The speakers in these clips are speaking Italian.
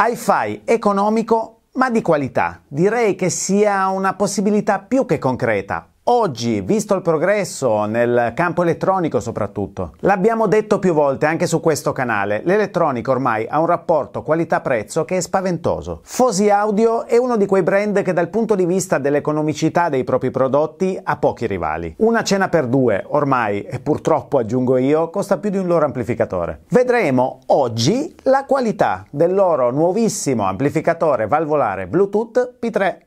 Hi-Fi economico ma di qualità. Direi che sia una possibilità più che concreta. Oggi, visto il progresso nel campo elettronico soprattutto, l'abbiamo detto più volte anche su questo canale, l'elettronica ormai ha un rapporto qualità-prezzo che è spaventoso. Fosi Audio è uno di quei brand che dal punto di vista dell'economicità dei propri prodotti ha pochi rivali. Una cena per due, ormai, e purtroppo aggiungo io, costa più di un loro amplificatore. Vedremo oggi la qualità del loro nuovissimo amplificatore valvolare Bluetooth P3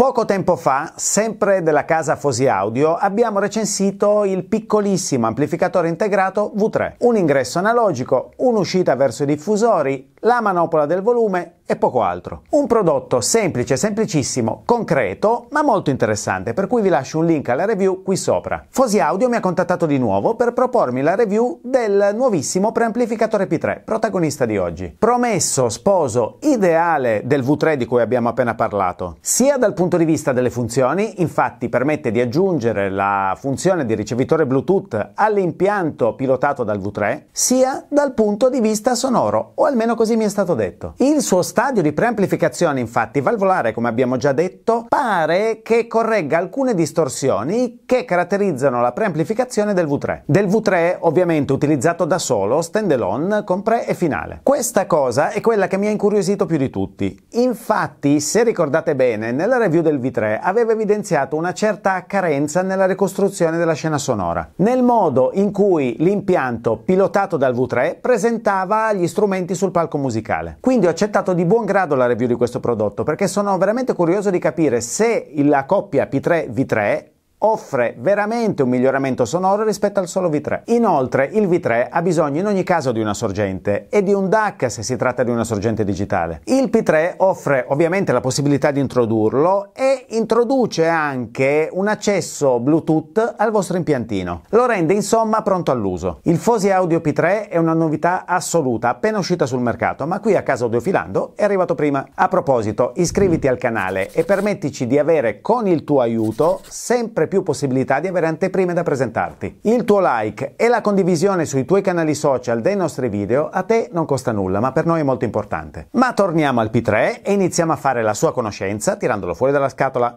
Poco tempo fa, sempre della casa Fosi Audio, abbiamo recensito il piccolissimo amplificatore integrato V3. Un ingresso analogico, un'uscita verso i diffusori, la manopola del volume e poco altro. Un prodotto semplice, semplicissimo, concreto, ma molto interessante, per cui vi lascio un link alla review qui sopra. Fosi Audio mi ha contattato di nuovo per propormi la review del nuovissimo preamplificatore P3, protagonista di oggi. Promesso sposo ideale del V3 di cui abbiamo appena parlato, sia dal punto di vista delle funzioni, infatti permette di aggiungere la funzione di ricevitore Bluetooth all'impianto pilotato dal V3, sia dal punto di vista sonoro, o almeno così mi è stato detto. Il suo stadio di preamplificazione, infatti, valvolare, come abbiamo già detto, pare che corregga alcune distorsioni che caratterizzano la preamplificazione del V3. Del V3, ovviamente utilizzato da solo, stand alone, con pre e finale. Questa cosa è quella che mi ha incuriosito più di tutti. Infatti, se ricordate bene, nella review del V3 aveva evidenziato una certa carenza nella ricostruzione della scena sonora, nel modo in cui l'impianto pilotato dal V3 presentava gli strumenti sul palco musicale. Quindi ho accettato di buon grado la review di questo prodotto perché sono veramente curioso di capire se la coppia P3V3 offre veramente un miglioramento sonoro rispetto al solo V3. Inoltre il V3 ha bisogno in ogni caso di una sorgente e di un DAC se si tratta di una sorgente digitale. Il P3 offre ovviamente la possibilità di introdurlo e introduce anche un accesso Bluetooth al vostro impiantino. Lo rende insomma pronto all'uso. Il Fosi Audio P3 è una novità assoluta appena uscita sul mercato, ma qui a casa filando è arrivato prima. A proposito, iscriviti al canale e permettici di avere con il tuo aiuto sempre più possibilità di avere anteprime da presentarti. Il tuo like e la condivisione sui tuoi canali social dei nostri video a te non costa nulla, ma per noi è molto importante. Ma torniamo al P3 e iniziamo a fare la sua conoscenza tirandolo fuori dalla scatola.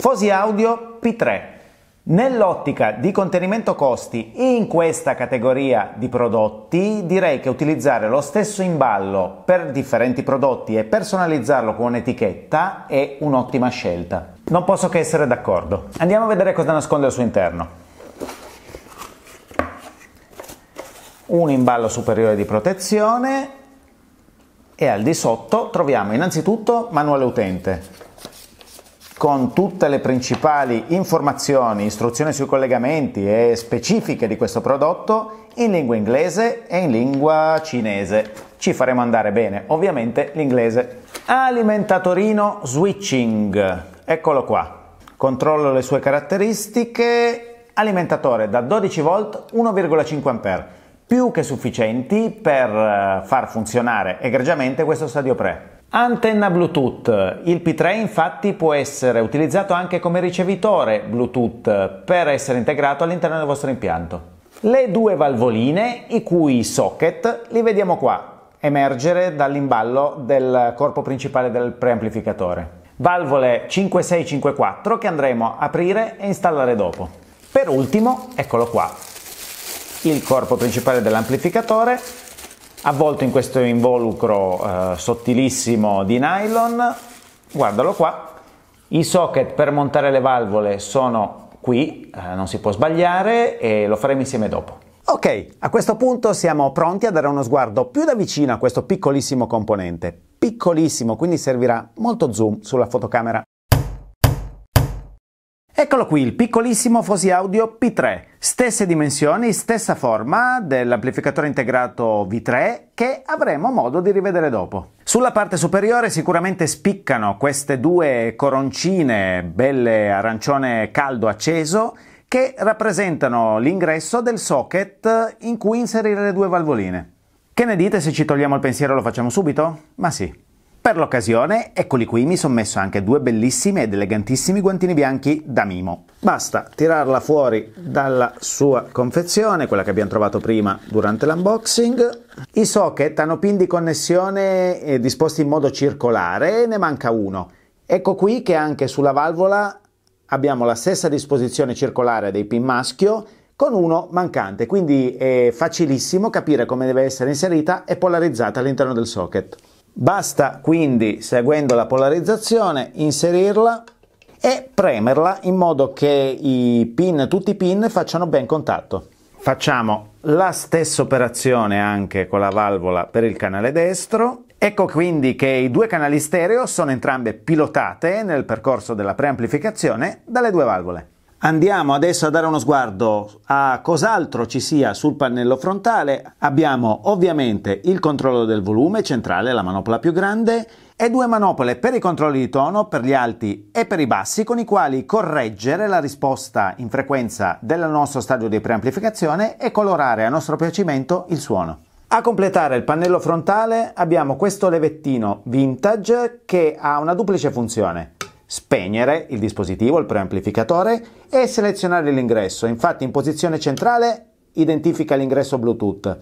Fosi Audio P3 Nell'ottica di contenimento costi in questa categoria di prodotti direi che utilizzare lo stesso imballo per differenti prodotti e personalizzarlo con un'etichetta è un'ottima scelta. Non posso che essere d'accordo. Andiamo a vedere cosa nasconde al suo interno. Un imballo superiore di protezione e al di sotto troviamo innanzitutto manuale utente con tutte le principali informazioni, istruzioni sui collegamenti e specifiche di questo prodotto in lingua inglese e in lingua cinese. Ci faremo andare bene, ovviamente l'inglese. Alimentatorino switching, eccolo qua. Controllo le sue caratteristiche. Alimentatore da 12 volt 1,5 A, più che sufficienti per eh, far funzionare egregiamente questo stadio pre. Antenna Bluetooth. Il P3 infatti può essere utilizzato anche come ricevitore Bluetooth per essere integrato all'interno del vostro impianto. Le due valvoline, i cui socket li vediamo qua, emergere dall'imballo del corpo principale del preamplificatore. Valvole 5654 che andremo a aprire e installare dopo. Per ultimo, eccolo qua, il corpo principale dell'amplificatore avvolto in questo involucro eh, sottilissimo di nylon, guardalo qua, i socket per montare le valvole sono qui, eh, non si può sbagliare e lo faremo insieme dopo. Ok, a questo punto siamo pronti a dare uno sguardo più da vicino a questo piccolissimo componente. Piccolissimo, quindi servirà molto zoom sulla fotocamera. Eccolo qui, il piccolissimo Fosi Audio P3, stesse dimensioni, stessa forma dell'amplificatore integrato V3 che avremo modo di rivedere dopo. Sulla parte superiore sicuramente spiccano queste due coroncine belle arancione caldo acceso che rappresentano l'ingresso del socket in cui inserire le due valvoline. Che ne dite se ci togliamo il pensiero e lo facciamo subito? Ma sì. Per l'occasione, eccoli qui, mi sono messo anche due bellissimi ed elegantissimi guantini bianchi da Mimo. Basta tirarla fuori dalla sua confezione, quella che abbiamo trovato prima durante l'unboxing. I socket hanno pin di connessione eh, disposti in modo circolare, e ne manca uno. Ecco qui che anche sulla valvola abbiamo la stessa disposizione circolare dei pin maschio con uno mancante, quindi è facilissimo capire come deve essere inserita e polarizzata all'interno del socket. Basta quindi, seguendo la polarizzazione, inserirla e premerla in modo che i pin, tutti i pin facciano ben contatto. Facciamo la stessa operazione anche con la valvola per il canale destro. Ecco quindi che i due canali stereo sono entrambe pilotate nel percorso della preamplificazione dalle due valvole. Andiamo adesso a dare uno sguardo a cos'altro ci sia sul pannello frontale. Abbiamo ovviamente il controllo del volume centrale, la manopola più grande, e due manopole per i controlli di tono, per gli alti e per i bassi, con i quali correggere la risposta in frequenza del nostro stadio di preamplificazione e colorare a nostro piacimento il suono. A completare il pannello frontale abbiamo questo levettino vintage che ha una duplice funzione spegnere il dispositivo, il preamplificatore e selezionare l'ingresso. Infatti in posizione centrale identifica l'ingresso Bluetooth.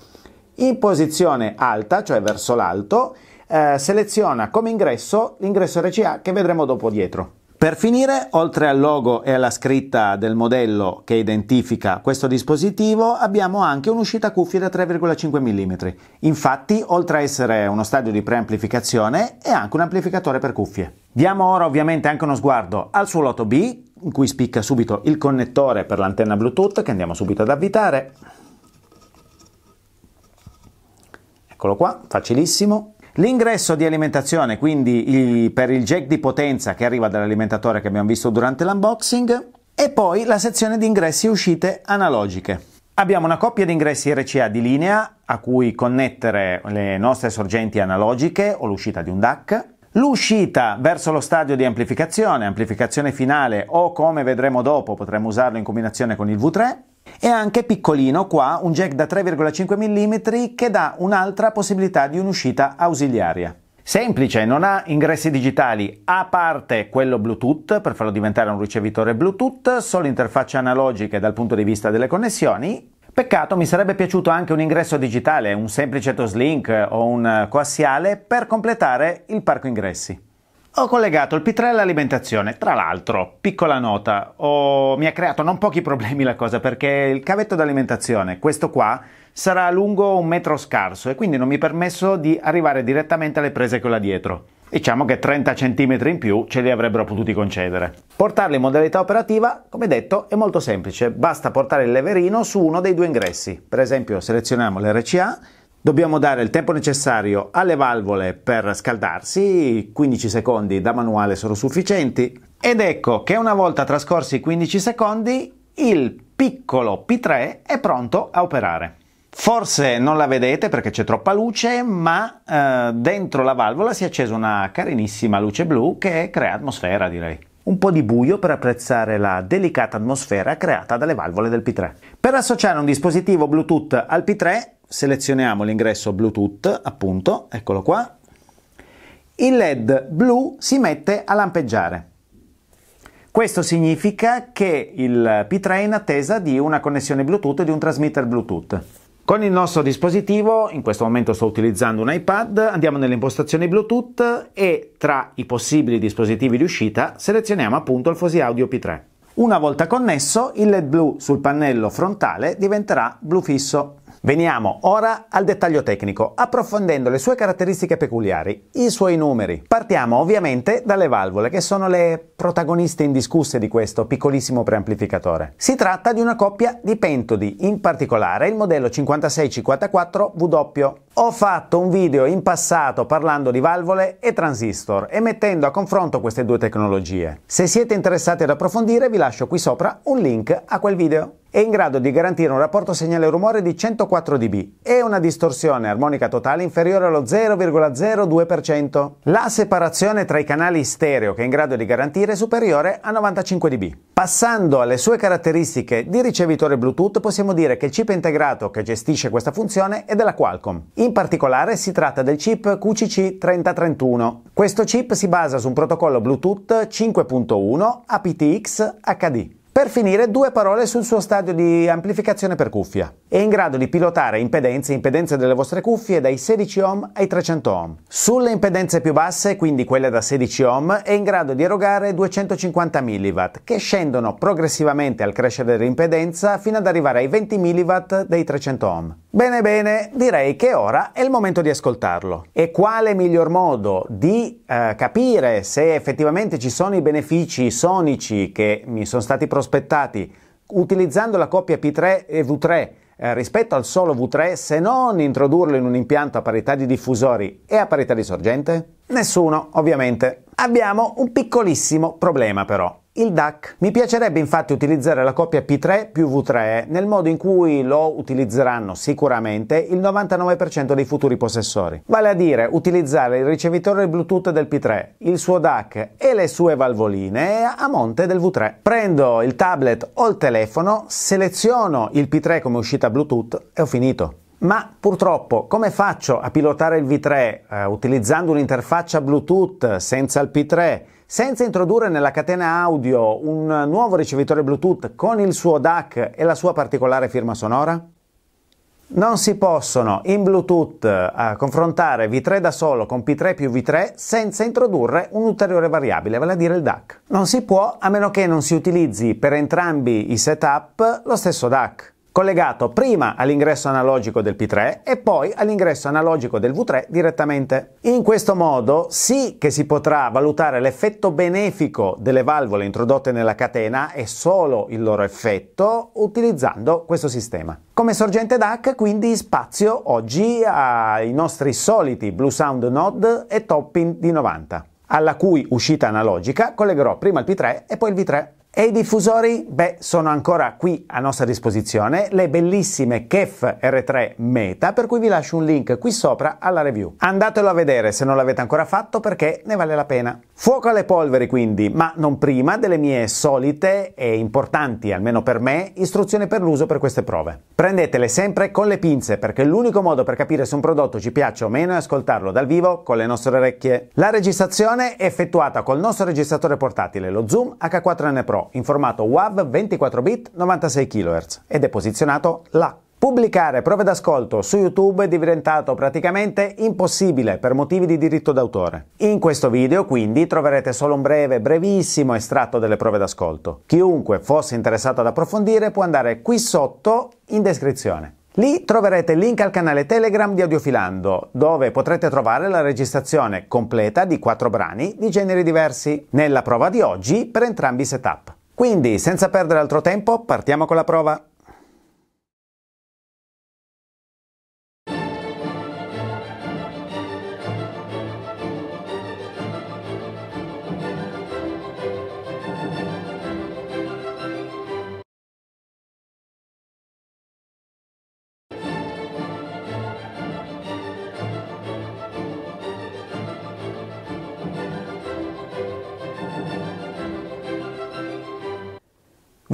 In posizione alta, cioè verso l'alto, eh, seleziona come ingresso l'ingresso RCA che vedremo dopo dietro. Per finire, oltre al logo e alla scritta del modello che identifica questo dispositivo, abbiamo anche un'uscita cuffie da 3,5 mm. Infatti, oltre a essere uno stadio di preamplificazione, è anche un amplificatore per cuffie. Diamo ora ovviamente anche uno sguardo al suo Lotto B, in cui spicca subito il connettore per l'antenna Bluetooth che andiamo subito ad avvitare. Eccolo qua, facilissimo. L'ingresso di alimentazione, quindi il, per il jack di potenza che arriva dall'alimentatore che abbiamo visto durante l'unboxing e poi la sezione di ingressi e uscite analogiche. Abbiamo una coppia di ingressi RCA di linea a cui connettere le nostre sorgenti analogiche o l'uscita di un DAC L'uscita verso lo stadio di amplificazione, amplificazione finale o come vedremo dopo potremo usarlo in combinazione con il V3 e anche piccolino qua un jack da 3,5 mm che dà un'altra possibilità di un'uscita ausiliaria. Semplice, non ha ingressi digitali, a parte quello Bluetooth per farlo diventare un ricevitore Bluetooth, solo interfacce analogiche dal punto di vista delle connessioni. Peccato, mi sarebbe piaciuto anche un ingresso digitale, un semplice Toslink o un eh, coassiale per completare il parco ingressi. Ho collegato il P3 all'alimentazione, tra l'altro, piccola nota, ho... mi ha creato non pochi problemi la cosa perché il cavetto d'alimentazione, questo qua, sarà lungo un metro scarso e quindi non mi ha permesso di arrivare direttamente alle prese con la dietro. Diciamo che 30 cm in più ce li avrebbero potuti concedere. Portarli in modalità operativa, come detto, è molto semplice, basta portare il leverino su uno dei due ingressi. Per esempio selezioniamo l'RCA Dobbiamo dare il tempo necessario alle valvole per scaldarsi, 15 secondi da manuale sono sufficienti. Ed ecco che una volta trascorsi i 15 secondi il piccolo P3 è pronto a operare. Forse non la vedete perché c'è troppa luce, ma eh, dentro la valvola si è accesa una carinissima luce blu che crea atmosfera, direi. Un po' di buio per apprezzare la delicata atmosfera creata dalle valvole del P3. Per associare un dispositivo Bluetooth al P3 selezioniamo l'ingresso Bluetooth, appunto, eccolo qua, il LED blu si mette a lampeggiare. Questo significa che il P3 è in attesa di una connessione Bluetooth e di un transmitter Bluetooth. Con il nostro dispositivo, in questo momento sto utilizzando un iPad, andiamo nelle impostazioni Bluetooth e tra i possibili dispositivi di uscita selezioniamo appunto il Fosi Audio P3. Una volta connesso, il LED blu sul pannello frontale diventerà blu fisso. Veniamo ora al dettaglio tecnico, approfondendo le sue caratteristiche peculiari, i suoi numeri. Partiamo ovviamente dalle valvole, che sono le protagoniste indiscusse di questo piccolissimo preamplificatore. Si tratta di una coppia di pentodi, in particolare il modello 5654W. Ho fatto un video in passato parlando di valvole e transistor e mettendo a confronto queste due tecnologie. Se siete interessati ad approfondire vi lascio qui sopra un link a quel video è in grado di garantire un rapporto segnale-rumore di 104 dB e una distorsione armonica totale inferiore allo 0,02%. La separazione tra i canali stereo che è in grado di garantire è superiore a 95 dB. Passando alle sue caratteristiche di ricevitore Bluetooth, possiamo dire che il chip integrato che gestisce questa funzione è della Qualcomm. In particolare si tratta del chip QCC 3031. Questo chip si basa su un protocollo Bluetooth 5.1 aptX HD. Per finire due parole sul suo stadio di amplificazione per cuffia. È in grado di pilotare impedenze e impedenze delle vostre cuffie dai 16 ohm ai 300 ohm. Sulle impedenze più basse, quindi quelle da 16 ohm, è in grado di erogare 250 mW, che scendono progressivamente al crescere dell'impedenza fino ad arrivare ai 20 mW dei 300 ohm. Bene bene, direi che ora è il momento di ascoltarlo. E quale miglior modo di eh, capire se effettivamente ci sono i benefici sonici che mi sono stati prospettati sospettati utilizzando la coppia P3 e V3 eh, rispetto al solo V3 se non introdurlo in un impianto a parità di diffusori e a parità di sorgente? Nessuno, ovviamente. Abbiamo un piccolissimo problema però il DAC. Mi piacerebbe infatti utilizzare la coppia P3 più V3 nel modo in cui lo utilizzeranno sicuramente il 99% dei futuri possessori, vale a dire utilizzare il ricevitore Bluetooth del P3, il suo DAC e le sue valvoline a monte del V3. Prendo il tablet o il telefono, seleziono il P3 come uscita Bluetooth e ho finito. Ma purtroppo come faccio a pilotare il V3 eh, utilizzando un'interfaccia Bluetooth senza il P3? Senza introdurre nella catena audio un nuovo ricevitore Bluetooth con il suo DAC e la sua particolare firma sonora? Non si possono in Bluetooth eh, confrontare V3 da solo con P3 più V3 senza introdurre un'ulteriore variabile, vale a dire il DAC. Non si può a meno che non si utilizzi per entrambi i setup lo stesso DAC collegato prima all'ingresso analogico del P3 e poi all'ingresso analogico del V3 direttamente. In questo modo sì che si potrà valutare l'effetto benefico delle valvole introdotte nella catena e solo il loro effetto utilizzando questo sistema. Come sorgente DAC quindi spazio oggi ai nostri soliti Blue Sound Node e Topping di 90 alla cui uscita analogica collegherò prima il P3 e poi il V3. E i diffusori? Beh, sono ancora qui a nostra disposizione, le bellissime KEF R3 Meta, per cui vi lascio un link qui sopra alla review. Andatelo a vedere se non l'avete ancora fatto perché ne vale la pena. Fuoco alle polveri quindi, ma non prima delle mie solite e importanti, almeno per me, istruzioni per l'uso per queste prove. Prendetele sempre con le pinze perché l'unico modo per capire se un prodotto ci piace o meno è ascoltarlo dal vivo con le nostre orecchie. La registrazione è effettuata col nostro registratore portatile, lo Zoom H4N Pro in formato WAV 24 bit 96 kHz ed è posizionato là. Pubblicare prove d'ascolto su YouTube è diventato praticamente impossibile per motivi di diritto d'autore. In questo video quindi troverete solo un breve, brevissimo estratto delle prove d'ascolto. Chiunque fosse interessato ad approfondire può andare qui sotto in descrizione. Lì troverete il link al canale Telegram di Audiofilando, dove potrete trovare la registrazione completa di quattro brani di generi diversi, nella prova di oggi per entrambi i setup. Quindi, senza perdere altro tempo, partiamo con la prova.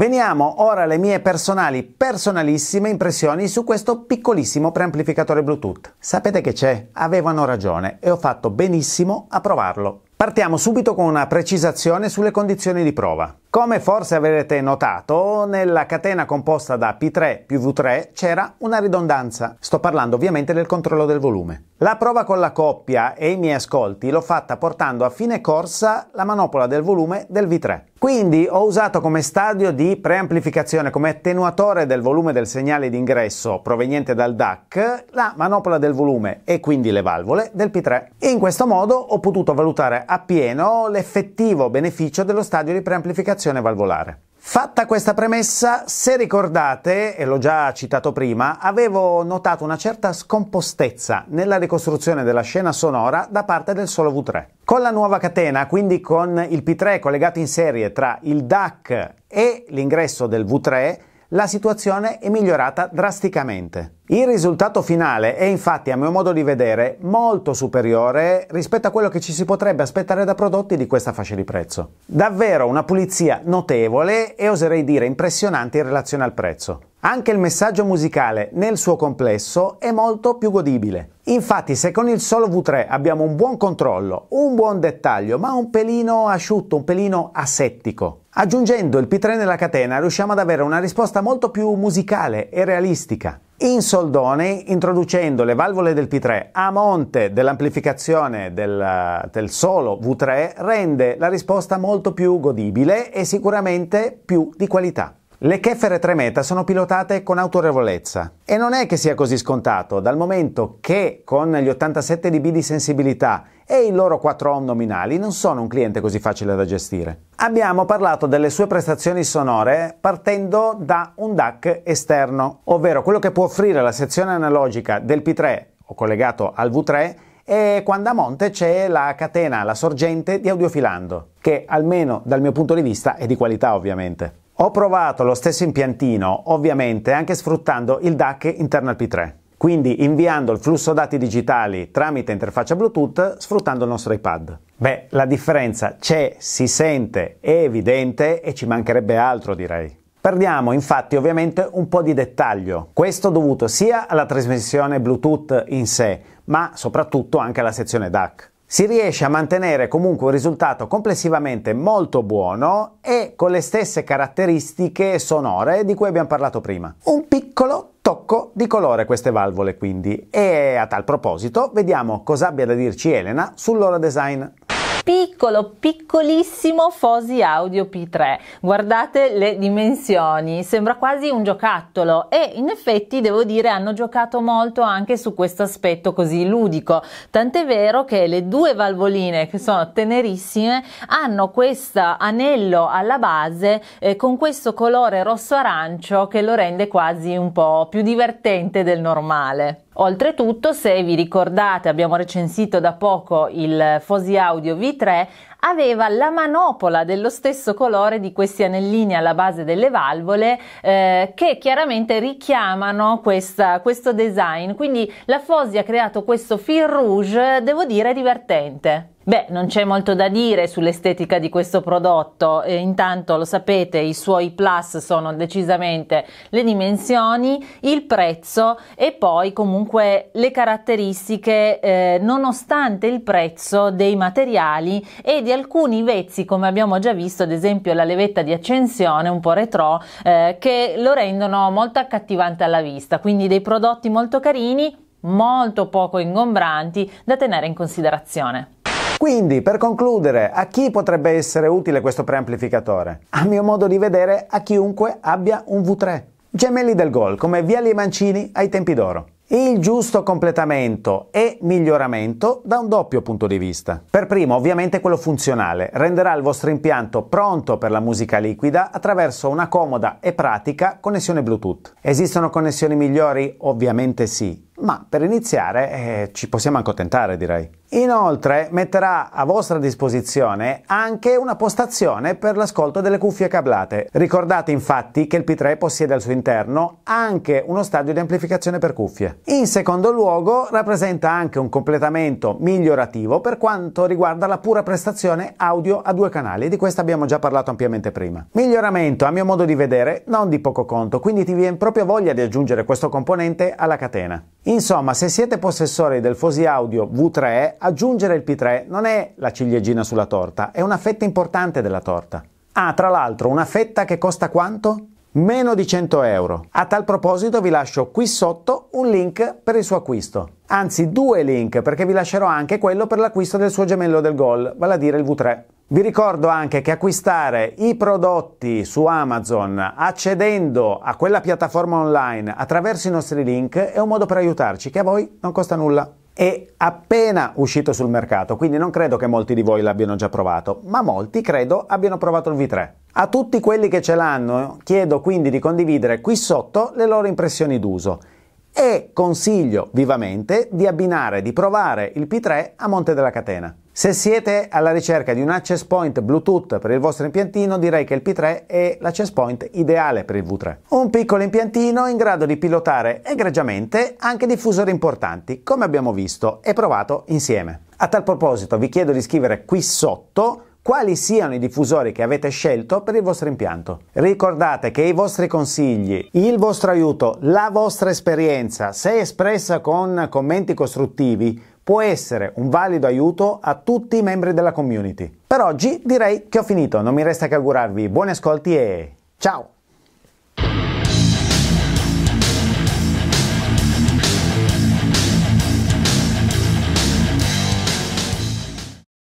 Veniamo ora alle mie personali, personalissime impressioni su questo piccolissimo preamplificatore Bluetooth. Sapete che c'è? Avevano ragione e ho fatto benissimo a provarlo. Partiamo subito con una precisazione sulle condizioni di prova. Come forse avrete notato, nella catena composta da P3 più V3 c'era una ridondanza. Sto parlando ovviamente del controllo del volume. La prova con la coppia e i miei ascolti l'ho fatta portando a fine corsa la manopola del volume del V3. Quindi ho usato come stadio di preamplificazione, come attenuatore del volume del segnale d'ingresso proveniente dal DAC, la manopola del volume e quindi le valvole del P3. in questo modo ho potuto valutare appieno l'effettivo beneficio dello stadio di preamplificazione fibrillazione valvolare. Fatta questa premessa, se ricordate, e l'ho già citato prima, avevo notato una certa scompostezza nella ricostruzione della scena sonora da parte del solo V3. Con la nuova catena, quindi con il P3 collegato in serie tra il DAC e l'ingresso del V3, la situazione è migliorata drasticamente. Il risultato finale è infatti, a mio modo di vedere, molto superiore rispetto a quello che ci si potrebbe aspettare da prodotti di questa fascia di prezzo. Davvero una pulizia notevole e oserei dire impressionante in relazione al prezzo. Anche il messaggio musicale nel suo complesso è molto più godibile. Infatti se con il solo V3 abbiamo un buon controllo, un buon dettaglio, ma un pelino asciutto, un pelino asettico, Aggiungendo il P3 nella catena riusciamo ad avere una risposta molto più musicale e realistica. In soldoni, introducendo le valvole del P3 a monte dell'amplificazione del, del solo V3, rende la risposta molto più godibile e sicuramente più di qualità. Le Kefere 3 Meta sono pilotate con autorevolezza e non è che sia così scontato, dal momento che con gli 87 dB di sensibilità e i loro 4 ohm nominali non sono un cliente così facile da gestire. Abbiamo parlato delle sue prestazioni sonore partendo da un DAC esterno, ovvero quello che può offrire la sezione analogica del P3 o collegato al V3 e quando a monte c'è la catena, la sorgente di audiofilando, che almeno dal mio punto di vista è di qualità ovviamente. Ho provato lo stesso impiantino, ovviamente anche sfruttando il DAC Internal P3, quindi inviando il flusso dati digitali tramite interfaccia Bluetooth sfruttando il nostro iPad. Beh, la differenza c'è, si sente, è evidente e ci mancherebbe altro direi. Perdiamo infatti ovviamente un po' di dettaglio, questo dovuto sia alla trasmissione Bluetooth in sé, ma soprattutto anche alla sezione DAC si riesce a mantenere comunque un risultato complessivamente molto buono e con le stesse caratteristiche sonore di cui abbiamo parlato prima. Un piccolo tocco di colore queste valvole quindi e a tal proposito vediamo cosa abbia da dirci Elena sul loro design piccolo, piccolissimo Fosi Audio P3. Guardate le dimensioni, sembra quasi un giocattolo e in effetti devo dire hanno giocato molto anche su questo aspetto così ludico, tant'è vero che le due valvoline che sono tenerissime hanno questo anello alla base eh, con questo colore rosso arancio che lo rende quasi un po' più divertente del normale. Oltretutto, se vi ricordate, abbiamo recensito da poco il Fosi Audio V3, aveva la manopola dello stesso colore di questi anellini alla base delle valvole eh, che chiaramente richiamano questa, questo design. Quindi la Fosi ha creato questo fil rouge, devo dire, divertente. Beh, non c'è molto da dire sull'estetica di questo prodotto, eh, intanto lo sapete, i suoi plus sono decisamente le dimensioni, il prezzo e poi comunque le caratteristiche eh, nonostante il prezzo dei materiali e di alcuni vezzi come abbiamo già visto, ad esempio la levetta di accensione un po' retro eh, che lo rendono molto accattivante alla vista, quindi dei prodotti molto carini, molto poco ingombranti da tenere in considerazione. Quindi, per concludere, a chi potrebbe essere utile questo preamplificatore? A mio modo di vedere, a chiunque abbia un V3. Gemelli del gol, come Viali e Mancini ai tempi d'oro il giusto completamento e miglioramento da un doppio punto di vista. Per primo, ovviamente quello funzionale, renderà il vostro impianto pronto per la musica liquida attraverso una comoda e pratica connessione Bluetooth. Esistono connessioni migliori? Ovviamente sì ma per iniziare eh, ci possiamo anche tentare, direi. Inoltre metterà a vostra disposizione anche una postazione per l'ascolto delle cuffie cablate. Ricordate infatti che il P3 possiede al suo interno anche uno stadio di amplificazione per cuffie. In secondo luogo rappresenta anche un completamento migliorativo per quanto riguarda la pura prestazione audio a due canali, di questo abbiamo già parlato ampiamente prima. Miglioramento a mio modo di vedere non di poco conto, quindi ti viene proprio voglia di aggiungere questo componente alla catena. Insomma, se siete possessori del Fosi Audio V3, aggiungere il P3 non è la ciliegina sulla torta, è una fetta importante della torta. Ah, tra l'altro, una fetta che costa quanto? Meno di 100 euro. A tal proposito vi lascio qui sotto un link per il suo acquisto. Anzi, due link, perché vi lascerò anche quello per l'acquisto del suo gemello del gol, vale a dire il V3. Vi ricordo anche che acquistare i prodotti su Amazon accedendo a quella piattaforma online attraverso i nostri link è un modo per aiutarci che a voi non costa nulla. È appena uscito sul mercato, quindi non credo che molti di voi l'abbiano già provato, ma molti credo abbiano provato il V3. A tutti quelli che ce l'hanno chiedo quindi di condividere qui sotto le loro impressioni d'uso e consiglio vivamente di abbinare, di provare il P3 a Monte della Catena. Se siete alla ricerca di un access point Bluetooth per il vostro impiantino, direi che il P3 è l'access point ideale per il V3. Un piccolo impiantino in grado di pilotare egregiamente anche diffusori importanti, come abbiamo visto e provato insieme. A tal proposito vi chiedo di scrivere qui sotto quali siano i diffusori che avete scelto per il vostro impianto. Ricordate che i vostri consigli, il vostro aiuto, la vostra esperienza, se espressa con commenti costruttivi, può essere un valido aiuto a tutti i membri della community. Per oggi direi che ho finito, non mi resta che augurarvi buoni ascolti e ciao!